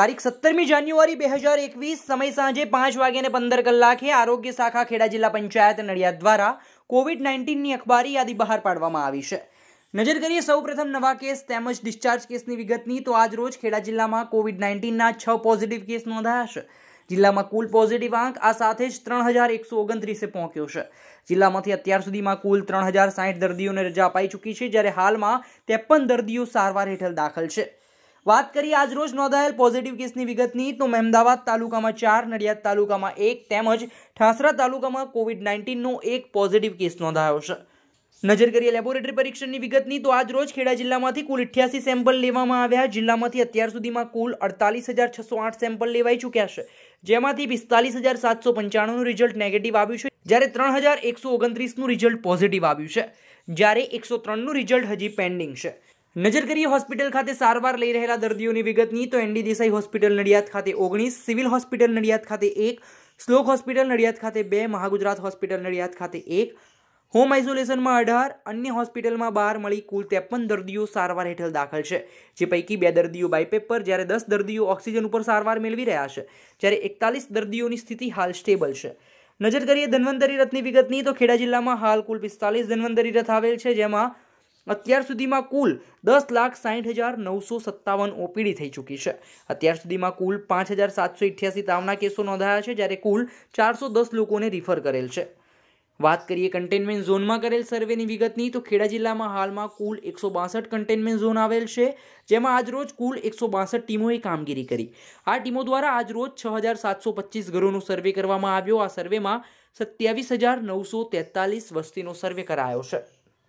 તારીખ સત્તરમી જાન્યુઆરી બે હજાર એકવીસ સમય સાંજે પાંચ વાગ્યાને પંદર કલાકે આરોગ્ય શાખા ખેડા જિલ્લા પંચાયત નડિયાદ દ્વારા કોવિડ નાઇન્ટીનની અખબારી યાદી બહાર પાડવામાં આવી છે નજર કરીએ સૌપ્રથમ નવા કેસ તેમજ ડિસ્ચાર્જ કેસની વિગતની તો આજ રોજ ખેડા જિલ્લામાં કોવિડ નાઇન્ટીનના છ પોઝિટિવ કેસ નોંધાયા છે જિલ્લામાં કુલ પોઝિટિવ આંક આ સાથે જ ત્રણ હજાર એકસો ઓગણત્રીસે પહોંચ્યો છે જિલ્લામાંથી અત્યાર સુધીમાં કુલ ત્રણ હજાર સાઠ દર્દીઓને રજા અપાઈ ચૂકી છે જ્યારે હાલમાં ત્રેપન દર્દીઓ સારવાર હેઠળ દાખલ છે વાત કરીએ આજ રોજ નોંધાયેલ પોઝિટિવ કેસની વિગતની તો મહેમદાવાદ તાલુકામાં ચાર નડિયાદ તાલુકામાં એક તેમજ ઠાસરા તાલુકામાં કોવિડ નાઇન્ટીનનો એક પોઝિટિવ કેસ નોંધાયો છે નજર કરીએ લેબોરેટરી પરીક્ષણની વિગતની તો આજ રોજ ખેડા જિલ્લામાંથી કુલ અઠ્યાસી સેમ્પલ લેવામાં આવ્યા જિલ્લામાંથી અત્યાર સુધીમાં કુલ અડતાલીસ હજાર છસો આઠ સેમ્પલ લેવાઈ ચૂક્યા છે જેમાંથી પિસ્તાલીસ હજાર સાતસો પંચાણુંનું રિઝલ્ટ નેગેટિવ આવ્યું છે જ્યારે ત્રણ હજાર એકસો ઓગણત્રીસનું રિઝલ્ટ પોઝિટિવ આવ્યું છે જ્યારે એકસો ત્રણનું રિઝલ્ટ હજી પેન્ડિંગ છે નજર કરીએ હોસ્પિટલ ખાતે સારવાર લઈ રહેલા દર્દીઓની વિગતની તો એનડી દેસાઈ હોસ્પિટલ નડિયાદ ખાતે ઓગણીસ સિવિલ હોસ્પિટલ નડિયાદ ખાતે એક સ્લોક હોસ્પિટલ નડિયાદ ખાતે બે મહાગુજરાત હોસ્પિટલ નડિયાદ ખાતે એક હોમ આઇસોલેશનમાં અઢાર અન્ય હોસ્પિટલમાં બહાર મળી કુલ ત્રેપન દર્દીઓ સારવાર હેઠળ દાખલ છે જે પૈકી બે દર્દીઓ બાયપેપ પર જ્યારે દસ દર્દીઓ ઓક્સિજન ઉપર સારવાર મેળવી રહ્યા છે જ્યારે એકતાલીસ દર્દીઓની સ્થિતિ હાલ સ્ટેબલ છે નજર કરીએ ધન્વંતરી રથની વિગતની તો ખેડા જિલ્લામાં હાલ કુલ પિસ્તાલીસ ધન્વંતરી રથ આવેલ છે જેમાં અત્યાર સુધીમાં કુલ દસ લાખ સાહીઠ હજાર નવસો સત્તાવન ઓપીડી થઈ ચૂકી છે અત્યાર સુધીમાં કુલ પાંચ હજાર સાતસો ઇઠ્યાસી તાવના કેસો નોંધાયા છે જ્યારે કુલ ચારસો દસ લોકોને રિફર કરેલ છે વાત કરીએ કન્ટેનમેન્ટ ઝોનમાં કરેલ સર્વેની વિગતની તો ખેડા જિલ્લામાં હાલમાં કુલ એકસો બાસઠ કન્ટેનમેન્ટ ઝોન આવેલ છે જેમાં આજરોજ કુલ એકસો બાસઠ ટીમોએ કામગીરી કરી આ ટીમો દ્વારા આજરોજ છ હજાર સાતસો પચીસ ઘરોનો સર્વે કરવામાં આવ્યો આ સર્વેમાં સત્યાવીસ હજાર નવસો તેતાલીસ વસ્તીનો સર્વે કરાયો છે